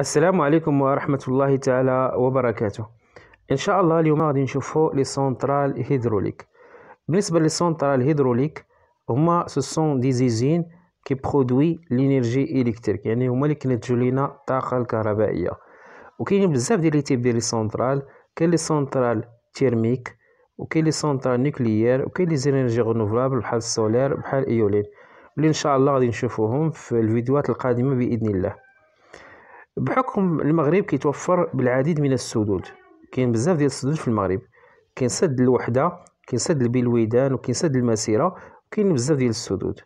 السلام عليكم ورحمة الله تعالى وبركاته إن شاء الله اليوم غادي نشوفو لي سونترال هيدروليك بالنسبة لي سونترال هيدروليك هما سو سون دي زيزين كي برودوي لينيرجي إلكتريك يعني هما لي كنتجو لينا الطاقة الكهربائية وكاينين بزاف ديال لي تيب ديال لي سونترال كاين لي سونترال تيرميك وكاين لي سونترال نوكليير وكاين لي زينيرجي غونوفلابل بحال السولير بحال ايولين اللي ان شاء الله غادي نشوفوهم في الفيديوهات القادمه باذن الله بحكم المغرب كيتوفر بالعديد من السدود كاين بزاف ديال السدود في المغرب كاين سد الوحده كاين سد البلويدان وكاين سد المسيره وكاين بزاف ديال السدود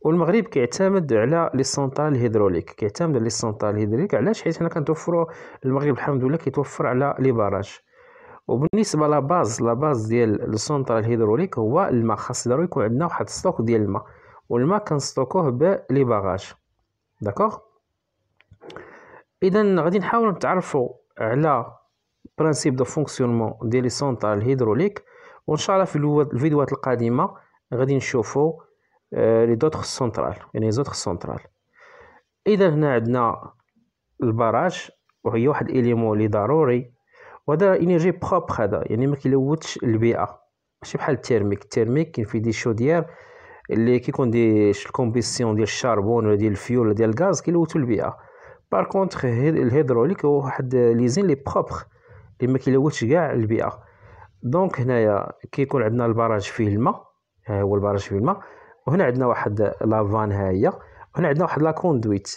والمغرب كيعتمد على لي سونطال هيدروليك كيعتمد على لي سونطال هيدروليك علاش حيت حنا كنتوفروا المغرب الحمد لله كيتوفر على لي باراج وبالنسبه لا باز ديال السونطرال هيدروليك هو الماء خاص ضروري يكون عندنا واحد ستوك ديال الماء والماء كنستوكوه بلي باراج داكوغ اذا غادي نحاول نتعرفوا على برانسيب دو فونكسيونمون ديال لي سونطال هيدروليك وان شاء الله في الفيديوهات القادمه غادي نشوفوا آه، لي دوتر سونطال يعني زوتر سونطال اذا هنا عندنا البراج وهي واحد اليمو لي ضروري وهذا انرجي بروب هذا يعني ما كيلوثش البيئه ماشي بحال التيرميك التيرميك كاين فيه دي شوديير اللي كيكون دي الكومبيسيون ديال الشاربون ولا ديال الفيول ولا ديال الغاز كيلوثوا البيئه بار كونتر الهيدروليك هو واحد ليزين لي بروبر لي ما كيلوثش كاع البيئه دونك هنايا كيكون عندنا البراج فيه الماء ها هو البراج فيه الماء وهنا عندنا واحد لافان ها هي وهنا عندنا واحد لا كوندويت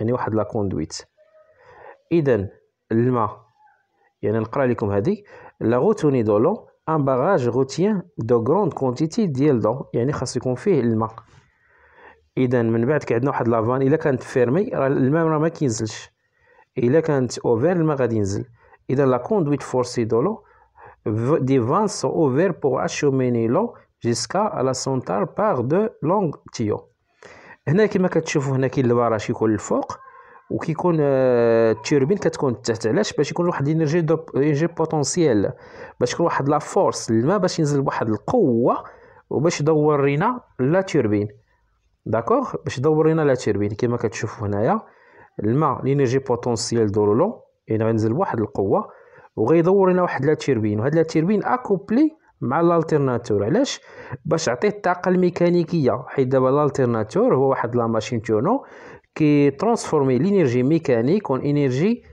يعني واحد لا كوندويت اذا الماء يعني نقرا لكم هذه لا غوتوني دولو ان باراج غوتيان دو غروند كونتيتي ديال دو يعني خاص يكون فيه الماء اذا من بعد عندنا واحد لافان الا كانت فيرمي راه الماء راه ما كينزلش الا كانت اوفر الماء غادي ينزل اذا لا كوندويت فورسي دولو دي فان سو اوفر بو اشوميني لو جيسكا لا سونتار باغ دو لونغ تيو هنا كما كتشوفوا هنا كاين البراش يكون الفوق وكيكون آه، التوربين كتكون تحت علاش باش يكون واحد الانرجي دو انرجي بوتونسييل باش يكون واحد لا فورس الماء باش ينزل بواحد القوه وباش يدور لينا لا توربين داكوغ باش دور لينا لا تيربين كيما كتشوفو هنايا الماء لينيرجي بوتونسييل دو لو يعني غينزل بواحد القوه وغيدور لنا واحد لا تيربين وهاد لا تيربين اكوبلي مع الالتيرناتور علاش باش تعطيه الطاقه الميكانيكيه حيت دابا الالتيرناتور هو واحد لا ماشين تورنو كي ترانسفورمي لينيرجي ميكانيك اون انرجي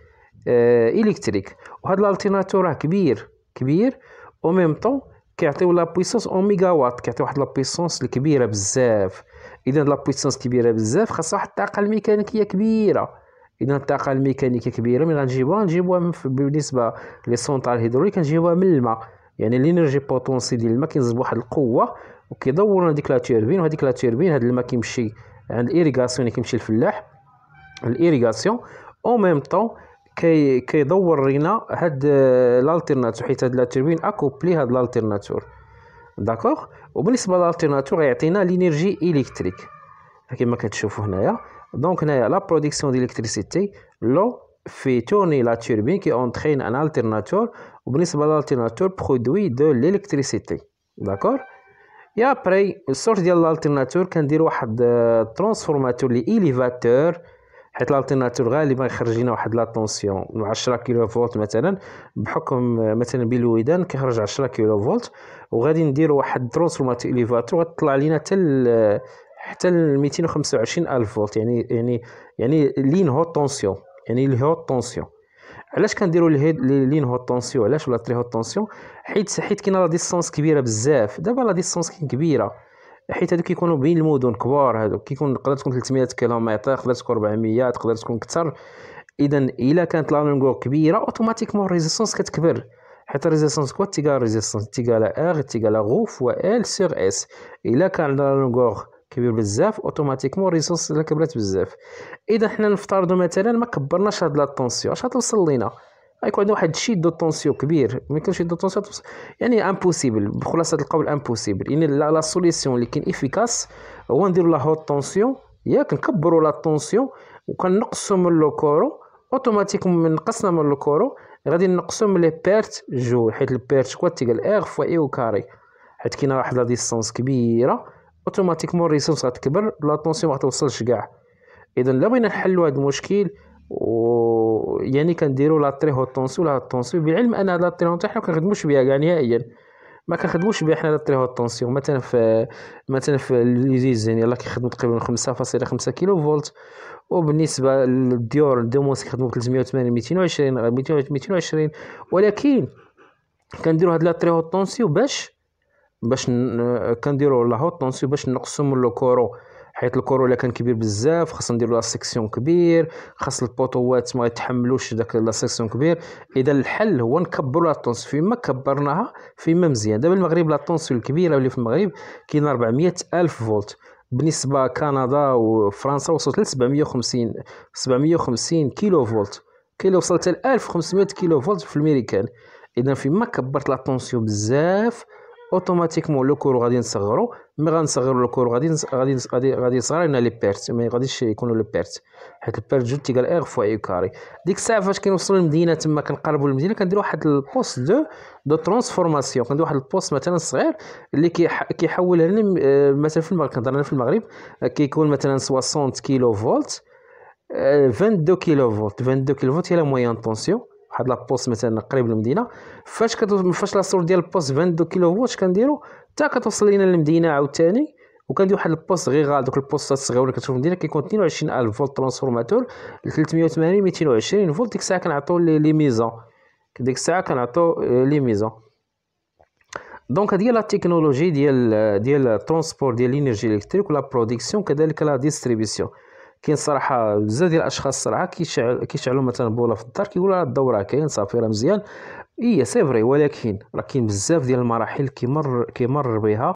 اه الكتريك وهاد الالتيرناتور راه كبير كبير او ميم طون كيعطيو لا بويسونس اون وات كيعطيو واحد لا بويسونس الكبيره بزاف اذا بويسونس كبيره بزاف خاصها واحد الطاقه الميكانيكيه كبيره اذا الطاقه الميكانيكيه كبيره من غنجيبوها نجيبوها بالنسبه لي سونطال هيدروليك نجيبوها من الماء يعني لينيرجي بوتونسي ديال الماء كينزل بواحد القوه وكيدور هذيك لا تيربين وهذيك لا تيربين هذا الماء كيمشي عند الايريغاسيون يعني كيمشي للفلاح الايريغاسيون او ميم طون كي كيدور لينا هاد لالتيرناتور آه، حيت هاد لا تيربين اكوبلي هاد لالتيرناتور داكوغ وبالنسبه للالتيرناتور يعطينا لينيرجي الكتريك كما كتشوفوا هنايا دونك هنايا لا برودكسيون ديليكتريسيتي لو في تورني لا توربين كي اونترين ان التيرناتور وبالنسبه للالتيرناتور برودوي دو ليكتريسيتي داكور يا بري السورس ديال الالتيرناتور كندير واحد ترانسفورماتور لي اليفاتور حيت الالتيرناتور غالبا يخرج لنا واحد لا طونسيون 10 كيلو فولت مثلا بحكم مثلا بالويدان كيخرج 10 كيلو فولت وغادي نديروا واحد ترانسفورمات اليفاتور غتطلع لينا حتى حتى ل 225 الف فولت يعني يعني يعني لين هو طونسيون يعني هو طونسيون علاش كنديروا لين هو طونسيون علاش ولا تري هو طونسيون حيت حيت كاينه لا ديسونس كبيره بزاف دابا لا ديسونس كاين كبيره حيت هادو كيكونوا بين المدن كبار هادو كيكون تقدر تكون 300 كيلومتر تقدر تكون 400 تقدر تكون اكثر اذا الا كانت لا لونغور كبيره اوتوماتيكمون ريزيسونس كتكبر حيت ريزيستنس كوا تيغا ريزيستنس تيغا لا ار تيغا لا غو فوا ال سيغ اس الا كان لا لونغور كبير بزاف اوتوماتيكمون ريسورس الا كبرات بزاف اذا حنا نفترضوا مثلا ما كبرناش هاد لا طونسيون اش غتوصل لينا غيكون عندنا واحد الشيء دو طونسيون كبير ما يمكنش دو طونسيون يعني امبوسيبل بخلاصه القول امبوسيبل يعني لا, سوليسيون اللي كاين افيكاس هو نديرو لا هوت طونسيون ياك نكبروا لا طونسيون وكنقصوا من لو كورو اوتوماتيكمون من نقصنا من لو كورو غادي نقسم لي بيرت جوج حيت البيرت كوا تيقال ار فوا اي كاري حيت كاينه واحد لا ديسونس كبيره اوتوماتيكمون الريسورس غتكبر لا طونسيون مغتوصلش كاع اذا لا بغينا نحلوا هذا المشكل و يعني كنديروا لا تري هو طونسيو ولا طونسيو بالعلم ان هاد لا تري تاعنا كنخدموش بها كاع نهائيا ما كنخدموش بها حنا نطريو الطونسيون مثلا في مثلا في ليزيزين يلاه كيخدموا تقريبا 5.5 كيلو فولت وبالنسبه للديور ميتين كيخدموا 380 220 220 ولكن كنديروا هاد لا تري طونسيون باش باش كنديروا لا هوت طونسيون باش نقسموا لو كورو حيت الكورو الا كان كبير بزاف خاصنا نديرو لا سيكسيون كبير خاص البوطوات ما يتحملوش داك لا سيكسيون كبير اذا الحل هو نكبروا لا طونس فيما كبرناها فيما مزيان دابا المغرب لا طونس الكبيره اللي في المغرب كاين 400 الف فولت بالنسبه كندا وفرنسا وصلت ل 750 750 كيلو فولت اللي وصلت ل 1500 كيلو فولت في الميريكان اذا فيما كبرت لا طونسيون بزاف اوتوماتيكمون لو كورو غادي نصغرو مي غنصغروا الكور غادي غادي غادي غادي يصغر لنا لي بيرت ما غاديش يكونوا لي بيرت حيت البيرت جو تيقال اغ فوا اي كاري ديك الساعه فاش كنوصلوا للمدينه تما كنقربوا للمدينه كندير واحد البوست دو دو ترانسفورماسيون كندير واحد البوست مثلا صغير اللي كيحول لنا مثلا في المغرب كنهضر في المغرب كيكون مثلا 60 كيلو فولت 22 آه، كيلو فولت 22 كيلو فولت هي لا موين طونسيون واحد لابوست مثلا قريب للمدينه فاش فاش لاسور ديال البوست 22 كيلو فولت كنديرو حتى كتوصل لينا للمدينه عاوتاني وكندير واحد البوست غير دوك البوستات الصغيره اللي كتشوف المدينه كيكون 22000 فولت ترانسفورماتور 380 220 فولت ديك الساعه كنعطيو لي ميزون ديك الساعه كنعطيو آه، لي ميزون دونك هذه لا تكنولوجي ديال آه، ديال الترونسبور ديال لينيرجي الكتريك ولا برودكسيون كذلك لا ديستريبيسيون كاين صراحه بزاف ديال الاشخاص صراحه كيشعل كيشعلوا مثلا بوله في الدار كيقولوا راه الدور راه كاين صافي راه مزيان اي سي فري ولكن راه كاين بزاف ديال المراحل كيمر كيمر بها